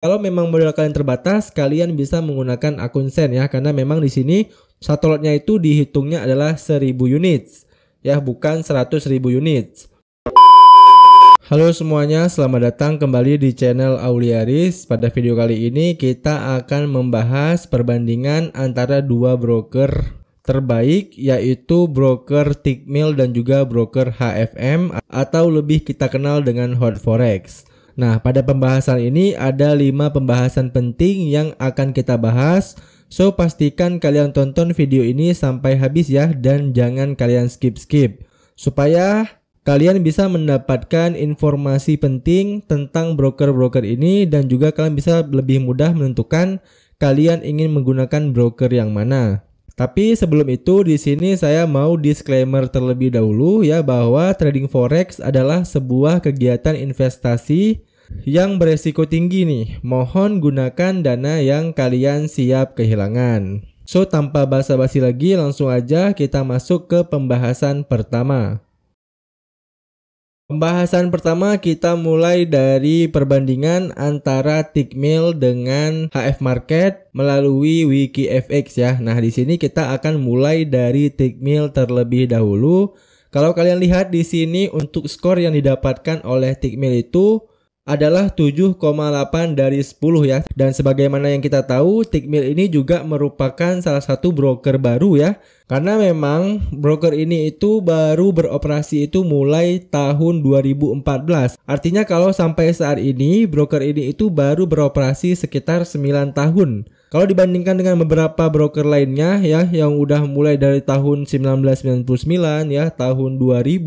Kalau memang modal kalian terbatas, kalian bisa menggunakan akun sen ya karena memang di sini satu lotnya itu dihitungnya adalah 1000 unit, ya bukan 100.000 unit. Halo semuanya, selamat datang kembali di channel Auliaris. Pada video kali ini kita akan membahas perbandingan antara dua broker terbaik yaitu broker Tickmill dan juga broker HFM atau lebih kita kenal dengan Hot Forex. Nah, pada pembahasan ini ada 5 pembahasan penting yang akan kita bahas. So, pastikan kalian tonton video ini sampai habis ya dan jangan kalian skip-skip. Supaya kalian bisa mendapatkan informasi penting tentang broker-broker ini dan juga kalian bisa lebih mudah menentukan kalian ingin menggunakan broker yang mana. Tapi sebelum itu di sini saya mau disclaimer terlebih dahulu ya bahwa trading forex adalah sebuah kegiatan investasi yang beresiko tinggi nih, mohon gunakan dana yang kalian siap kehilangan. So, tanpa basa-basi lagi, langsung aja kita masuk ke pembahasan pertama. Pembahasan pertama kita mulai dari perbandingan antara Tickmill dengan HF Market melalui WikiFX ya. Nah, di sini kita akan mulai dari Tickmill terlebih dahulu. Kalau kalian lihat di sini untuk skor yang didapatkan oleh Tickmill itu adalah 7,8 dari 10 ya. Dan sebagaimana yang kita tahu, Tickmill ini juga merupakan salah satu broker baru ya. Karena memang broker ini itu baru beroperasi itu mulai tahun 2014. Artinya kalau sampai saat ini, broker ini itu baru beroperasi sekitar 9 tahun. Kalau dibandingkan dengan beberapa broker lainnya ya yang udah mulai dari tahun 1999 ya, tahun 2000,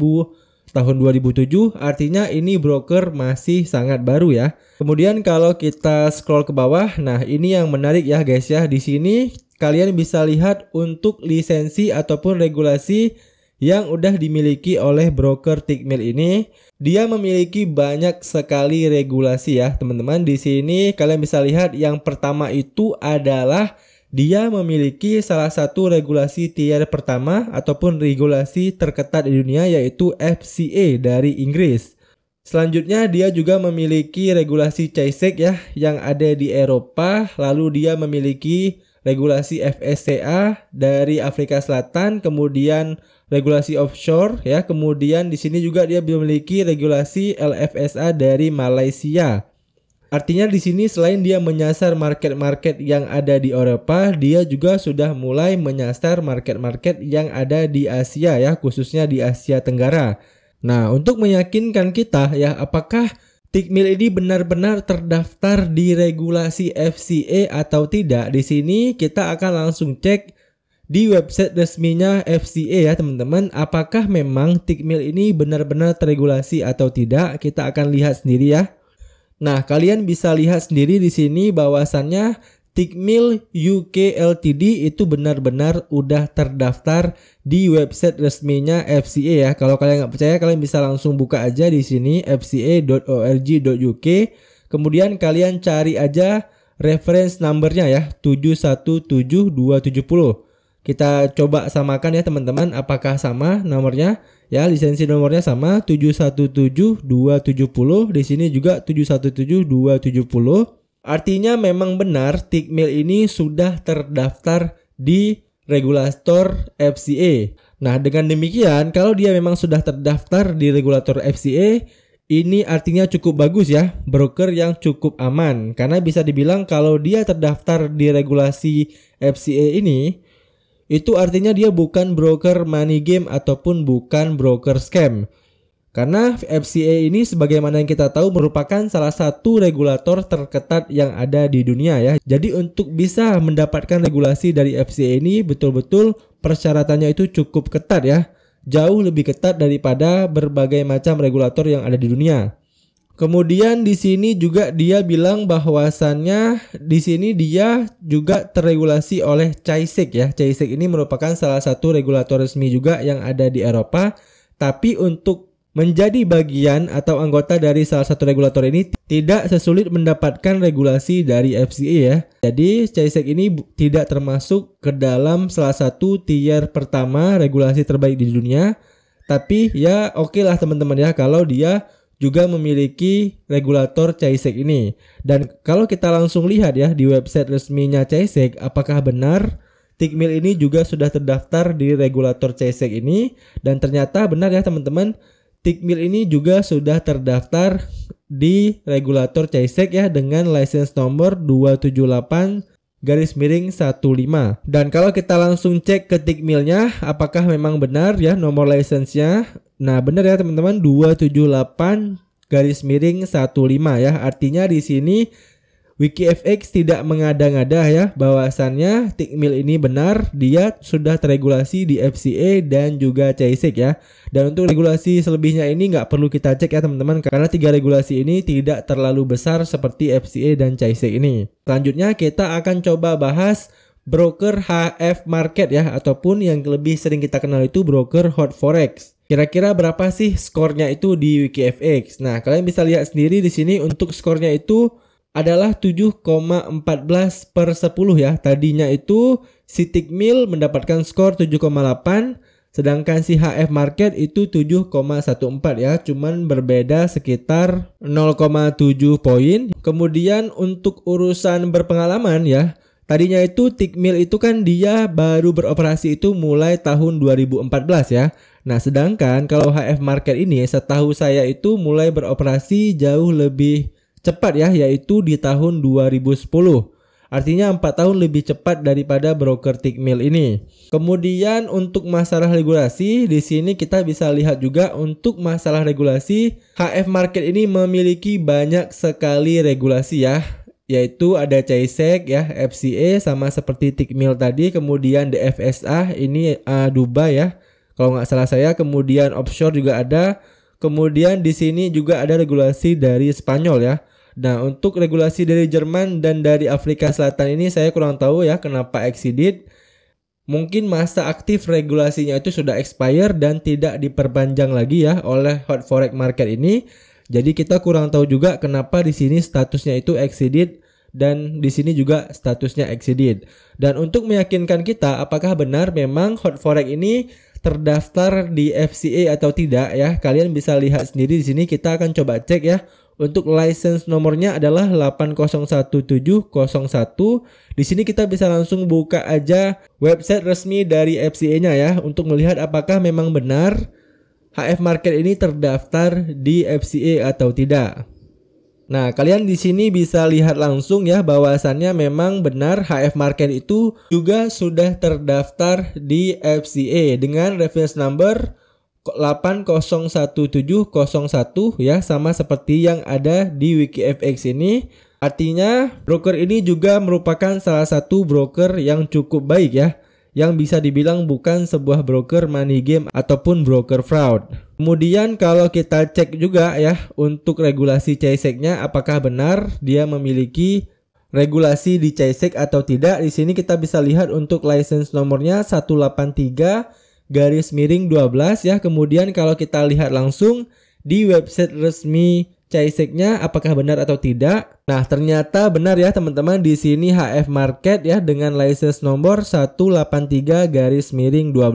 tahun 2007, artinya ini broker masih sangat baru ya. Kemudian kalau kita scroll ke bawah, nah ini yang menarik ya guys ya. Di sini kalian bisa lihat untuk lisensi ataupun regulasi yang udah dimiliki oleh broker Tickmill ini. Dia memiliki banyak sekali regulasi ya, teman-teman. Di sini kalian bisa lihat yang pertama itu adalah dia memiliki salah satu regulasi tier pertama ataupun regulasi terketat di dunia yaitu FCA dari Inggris. Selanjutnya dia juga memiliki regulasi CISEC e ya yang ada di Eropa, lalu dia memiliki regulasi FSCA dari Afrika Selatan, kemudian regulasi offshore ya, kemudian di sini juga dia memiliki regulasi LFSA dari Malaysia. Artinya di sini selain dia menyasar market-market yang ada di Eropa, dia juga sudah mulai menyasar market-market yang ada di Asia ya, khususnya di Asia Tenggara. Nah, untuk meyakinkan kita ya apakah Tikmil ini benar-benar terdaftar di regulasi FCA atau tidak, di sini kita akan langsung cek di website resminya FCA ya teman-teman apakah memang Tikmil ini benar-benar terregulasi atau tidak kita akan lihat sendiri ya Nah, kalian bisa lihat sendiri di sini bahwasannya Tikmil UK Ltd itu benar-benar udah terdaftar di website resminya FCA ya. Kalau kalian nggak percaya, kalian bisa langsung buka aja di sini fca.org.uk. Kemudian kalian cari aja reference numbernya ya 717270 kita coba samakan ya teman-teman apakah sama nomornya ya lisensi nomornya sama 717270 di sini juga 717270 artinya memang benar Tickmill ini sudah terdaftar di regulator FCA nah dengan demikian kalau dia memang sudah terdaftar di regulator FCA ini artinya cukup bagus ya, broker yang cukup aman. Karena bisa dibilang kalau dia terdaftar di regulasi FCA ini, itu artinya dia bukan broker money game ataupun bukan broker scam. Karena FCA ini sebagaimana yang kita tahu merupakan salah satu regulator terketat yang ada di dunia ya. Jadi untuk bisa mendapatkan regulasi dari FCA ini betul-betul persyaratannya itu cukup ketat ya. Jauh lebih ketat daripada berbagai macam regulator yang ada di dunia. Kemudian di sini juga dia bilang bahwasannya di sini dia juga terregulasi oleh CAISIC ya. CAISIC ini merupakan salah satu regulator resmi juga yang ada di Eropa. Tapi untuk menjadi bagian atau anggota dari salah satu regulator ini tidak sesulit mendapatkan regulasi dari FCA ya. Jadi CAISIC ini tidak termasuk ke dalam salah satu tier pertama regulasi terbaik di dunia. Tapi ya oke okay lah teman-teman ya kalau dia juga memiliki regulator CISEC ini. Dan kalau kita langsung lihat ya di website resminya CISEC, apakah benar Tikmil ini juga sudah terdaftar di regulator CISEC ini? Dan ternyata benar ya teman-teman, Tikmil ini juga sudah terdaftar di regulator CISEC ya dengan license nomor 278 garis miring 15 dan kalau kita langsung cek ketik milnya apakah memang benar ya nomor lisensinya nah benar ya teman-teman 278 garis miring 15 ya artinya di sini WikiFX tidak mengada-ngada ya bahwasannya Tikmil ini benar dia sudah teregulasi di FCA dan juga CSIC ya. Dan untuk regulasi selebihnya ini nggak perlu kita cek ya teman-teman karena tiga regulasi ini tidak terlalu besar seperti FCA dan CSIC ini. Selanjutnya kita akan coba bahas broker HF Market ya ataupun yang lebih sering kita kenal itu broker Hot Forex. Kira-kira berapa sih skornya itu di WikiFX? Nah, kalian bisa lihat sendiri di sini untuk skornya itu adalah 7,14 per 10 ya. Tadinya itu si Tickmill mendapatkan skor 7,8 sedangkan si HF Market itu 7,14 ya. Cuman berbeda sekitar 0,7 poin. Kemudian untuk urusan berpengalaman ya. Tadinya itu Tickmill itu kan dia baru beroperasi itu mulai tahun 2014 ya. Nah, sedangkan kalau HF Market ini setahu saya itu mulai beroperasi jauh lebih cepat ya, yaitu di tahun 2010. Artinya 4 tahun lebih cepat daripada broker Tickmill ini. Kemudian untuk masalah regulasi, di sini kita bisa lihat juga untuk masalah regulasi, HF Market ini memiliki banyak sekali regulasi ya yaitu ada CISEC e ya, FCA sama seperti Tickmill tadi, kemudian DFSA ini uh, Dubai ya. Kalau nggak salah saya, kemudian offshore juga ada. Kemudian di sini juga ada regulasi dari Spanyol ya. Nah, untuk regulasi dari Jerman dan dari Afrika Selatan ini saya kurang tahu ya kenapa exceeded. Mungkin masa aktif regulasinya itu sudah expire dan tidak diperpanjang lagi ya oleh hot forex market ini. Jadi kita kurang tahu juga kenapa di sini statusnya itu exceeded dan di sini juga statusnya exceeded. Dan untuk meyakinkan kita apakah benar memang hot forex ini terdaftar di FCA atau tidak ya, kalian bisa lihat sendiri di sini kita akan coba cek ya untuk license nomornya adalah 801701. Di sini kita bisa langsung buka aja website resmi dari FCA-nya ya untuk melihat apakah memang benar HF Market ini terdaftar di FCA atau tidak. Nah, kalian di sini bisa lihat langsung ya bahwasannya memang benar HF Market itu juga sudah terdaftar di FCA dengan reference number 801701 ya sama seperti yang ada di WikiFX ini. Artinya broker ini juga merupakan salah satu broker yang cukup baik ya yang bisa dibilang bukan sebuah broker money game ataupun broker fraud. Kemudian kalau kita cek juga ya untuk regulasi CSEC-nya apakah benar dia memiliki regulasi di CSEC e atau tidak. Di sini kita bisa lihat untuk license nomornya 183 garis miring 12 ya. Kemudian kalau kita lihat langsung di website resmi Caiseknya apakah benar atau tidak. Nah, ternyata benar ya teman-teman di sini HF Market ya dengan license nomor 183 garis miring 12.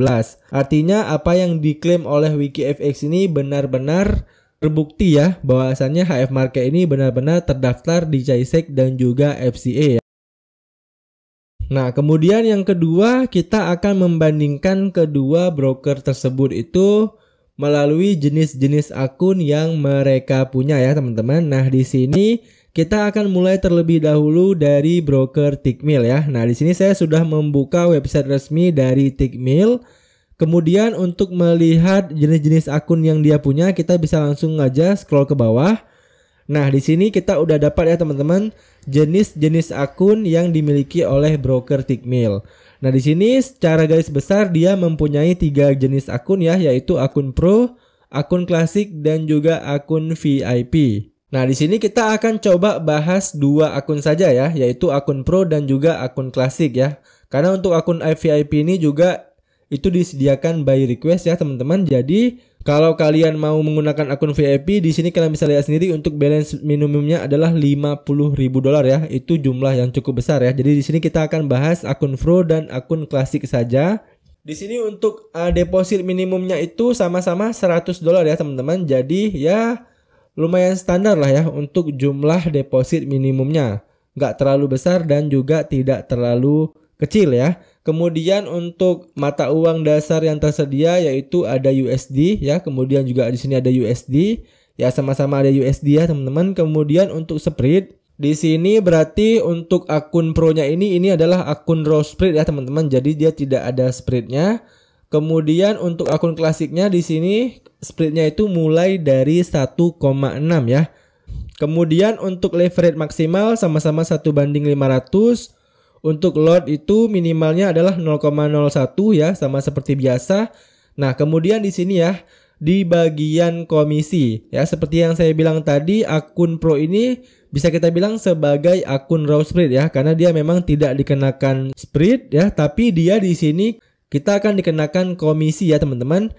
Artinya apa yang diklaim oleh WikiFX ini benar-benar terbukti ya bahwasannya HF Market ini benar-benar terdaftar di Caisek dan juga FCA ya. Nah, kemudian yang kedua, kita akan membandingkan kedua broker tersebut itu melalui jenis-jenis akun yang mereka punya ya, teman-teman. Nah, di sini kita akan mulai terlebih dahulu dari broker Tickmill ya. Nah, di sini saya sudah membuka website resmi dari Tickmill. Kemudian untuk melihat jenis-jenis akun yang dia punya, kita bisa langsung aja scroll ke bawah. Nah, di sini kita udah dapat ya teman-teman jenis-jenis akun yang dimiliki oleh broker Tickmill. Nah, di sini secara garis besar dia mempunyai tiga jenis akun ya, yaitu akun pro, akun klasik, dan juga akun VIP. Nah, di sini kita akan coba bahas dua akun saja ya, yaitu akun pro dan juga akun klasik ya. Karena untuk akun VIP ini juga itu disediakan by request ya teman-teman. Jadi kalau kalian mau menggunakan akun VIP di sini kalian bisa lihat sendiri untuk balance minimumnya adalah ribu dolar ya. Itu jumlah yang cukup besar ya. Jadi di sini kita akan bahas akun Pro dan akun klasik saja. Di sini untuk uh, deposit minimumnya itu sama-sama 100 dolar ya teman-teman. Jadi ya lumayan standar lah ya untuk jumlah deposit minimumnya. Nggak terlalu besar dan juga tidak terlalu kecil ya. Kemudian untuk mata uang dasar yang tersedia yaitu ada USD ya, kemudian juga di sini ada USD. Ya sama-sama ada USD ya teman-teman. Kemudian untuk spread di sini berarti untuk akun pro-nya ini ini adalah akun raw spread ya teman-teman. Jadi dia tidak ada spreadnya. Kemudian untuk akun klasiknya di sini spread-nya itu mulai dari 1,6 ya. Kemudian untuk leverage maksimal sama-sama 1 banding 500 untuk load itu minimalnya adalah 0,01 ya, sama seperti biasa. Nah, kemudian di sini ya, di bagian komisi ya, seperti yang saya bilang tadi, akun pro ini bisa kita bilang sebagai akun raw spread ya, karena dia memang tidak dikenakan spread ya, tapi dia di sini kita akan dikenakan komisi ya teman-teman.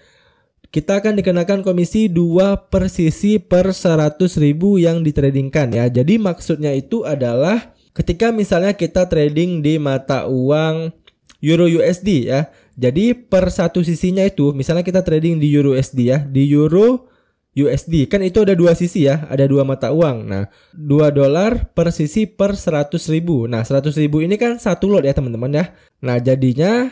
Kita akan dikenakan komisi dua persisi per seratus ribu yang ditradingkan ya. Jadi maksudnya itu adalah Ketika misalnya kita trading di mata uang Euro USD ya. Jadi per satu sisinya itu misalnya kita trading di Euro USD ya, di Euro USD kan itu ada dua sisi ya, ada dua mata uang. Nah, dua dolar per sisi per seratus ribu. Nah, seratus ribu ini kan satu lot ya teman-teman ya. Nah, jadinya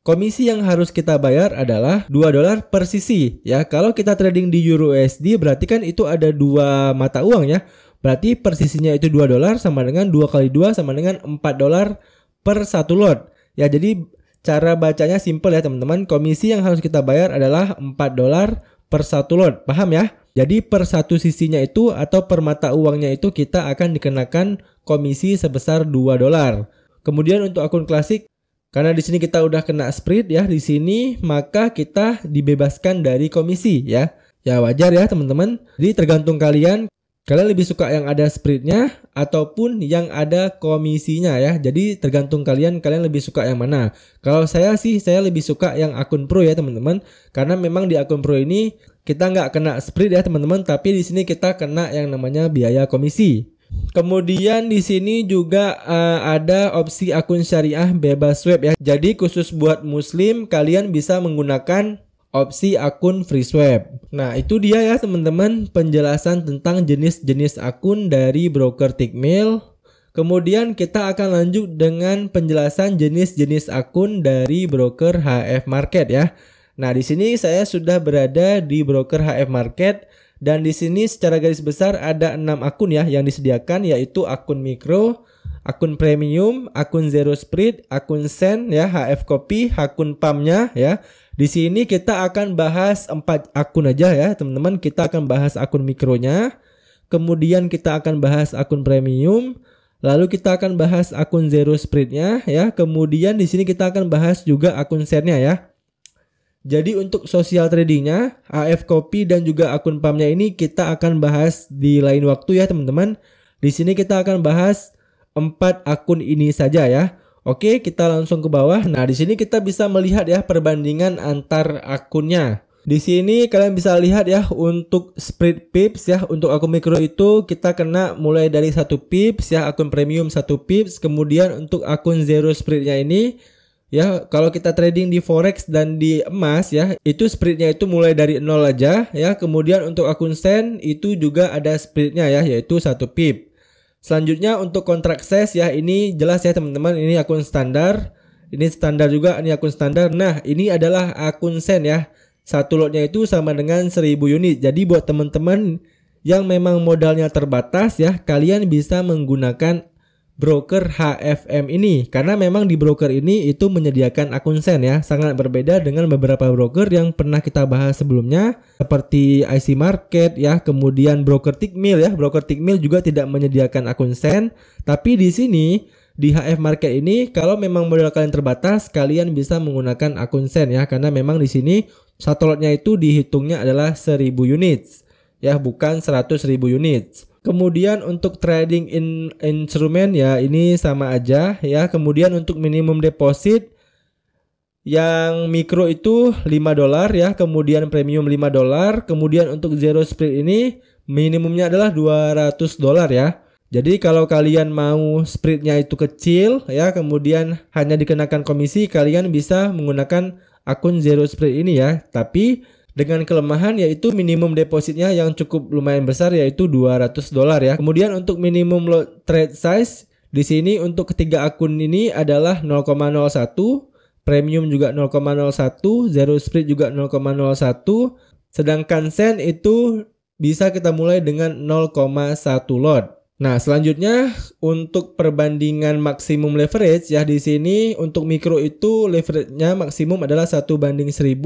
komisi yang harus kita bayar adalah 2 dolar per sisi ya. Kalau kita trading di Euro USD berarti kan itu ada dua mata uang ya. Berarti persisinya itu 2 dolar sama dengan 2 kali 2 sama dengan 4 dolar per satu lot. Ya jadi cara bacanya simple ya teman-teman. Komisi yang harus kita bayar adalah 4 dolar per satu lot. Paham ya? Jadi per satu sisinya itu atau per mata uangnya itu kita akan dikenakan komisi sebesar 2 dolar. Kemudian untuk akun klasik karena di sini kita udah kena spread ya di sini maka kita dibebaskan dari komisi ya. Ya wajar ya teman-teman. Jadi tergantung kalian Kalian lebih suka yang ada spreadnya ataupun yang ada komisinya ya. Jadi tergantung kalian, kalian lebih suka yang mana. Kalau saya sih, saya lebih suka yang akun pro ya teman-teman. Karena memang di akun pro ini kita nggak kena spread ya teman-teman. Tapi di sini kita kena yang namanya biaya komisi. Kemudian di sini juga uh, ada opsi akun syariah bebas web ya. Jadi khusus buat muslim kalian bisa menggunakan opsi akun free swap. Nah, itu dia ya teman-teman penjelasan tentang jenis-jenis akun dari broker Tickmill. Kemudian kita akan lanjut dengan penjelasan jenis-jenis akun dari broker HF Market ya. Nah, di sini saya sudah berada di broker HF Market dan di sini secara garis besar ada 6 akun ya yang disediakan yaitu akun mikro, akun premium, akun Zero Spread, akun send ya, HF Copy, akun pamnya, ya. Di sini kita akan bahas empat akun aja ya, teman-teman. Kita akan bahas akun mikronya, kemudian kita akan bahas akun premium, lalu kita akan bahas akun Zero spreadnya, ya. Kemudian di sini kita akan bahas juga akun sendnya ya. Jadi untuk social tradingnya, AF Copy dan juga akun pamnya ini kita akan bahas di lain waktu ya teman-teman. Di sini kita akan bahas Empat akun ini saja ya. Oke, kita langsung ke bawah. Nah, di sini kita bisa melihat ya perbandingan antar akunnya. Di sini kalian bisa lihat ya untuk spread pips ya untuk akun mikro itu kita kena mulai dari satu pips ya akun premium satu pips kemudian untuk akun zero spreadnya ini ya kalau kita trading di forex dan di emas ya itu spreadnya itu mulai dari nol aja ya kemudian untuk akun sen itu juga ada spreadnya ya yaitu satu pips. Selanjutnya untuk kontrak ses ya ini jelas ya teman-teman ini akun standar. Ini standar juga, ini akun standar. Nah, ini adalah akun sen ya. Satu lotnya itu sama dengan 1000 unit. Jadi buat teman-teman yang memang modalnya terbatas ya, kalian bisa menggunakan broker HFM ini karena memang di broker ini itu menyediakan akun sen ya sangat berbeda dengan beberapa broker yang pernah kita bahas sebelumnya seperti IC Market ya kemudian broker Tickmill ya broker Tickmill juga tidak menyediakan akun sen tapi di sini di HF Market ini kalau memang modal kalian terbatas kalian bisa menggunakan akun sen ya karena memang di sini satu lotnya itu dihitungnya adalah 1000 units ya bukan 100.000 units Kemudian untuk trading in instrumen ya ini sama aja ya. Kemudian untuk minimum deposit yang mikro itu 5 dolar ya, kemudian premium 5 dolar, kemudian untuk zero split ini minimumnya adalah 200 dolar ya. Jadi kalau kalian mau spreadnya itu kecil ya, kemudian hanya dikenakan komisi, kalian bisa menggunakan akun zero spread ini ya. Tapi dengan kelemahan yaitu minimum depositnya yang cukup lumayan besar yaitu 200 dolar ya. Kemudian untuk minimum lot trade size di sini untuk ketiga akun ini adalah 0,01, premium juga 0,01, zero split juga 0,01, sedangkan sen itu bisa kita mulai dengan 0,1 lot. Nah, selanjutnya untuk perbandingan maksimum leverage ya di sini untuk mikro itu leverage-nya maksimum adalah satu banding 1000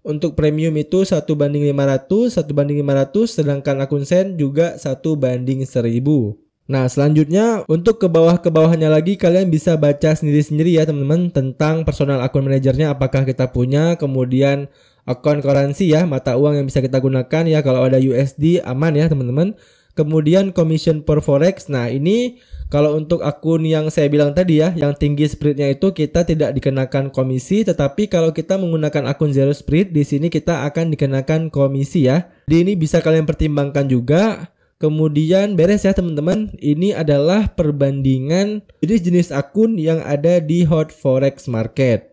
untuk premium itu 1 banding 500, 1 banding 500, sedangkan akun sen juga 1 banding 1000. Nah, selanjutnya untuk ke bawah-ke-bawahnya lagi kalian bisa baca sendiri-sendiri ya teman-teman tentang personal akun manajernya apakah kita punya, kemudian akun koransi ya, mata uang yang bisa kita gunakan ya kalau ada USD aman ya teman-teman. Kemudian commission per forex. Nah, ini kalau untuk akun yang saya bilang tadi ya, yang tinggi spreadnya itu kita tidak dikenakan komisi, tetapi kalau kita menggunakan akun zero spread, di sini kita akan dikenakan komisi ya. Di ini bisa kalian pertimbangkan juga. Kemudian beres ya teman-teman, ini adalah perbandingan jenis-jenis akun yang ada di hot forex market.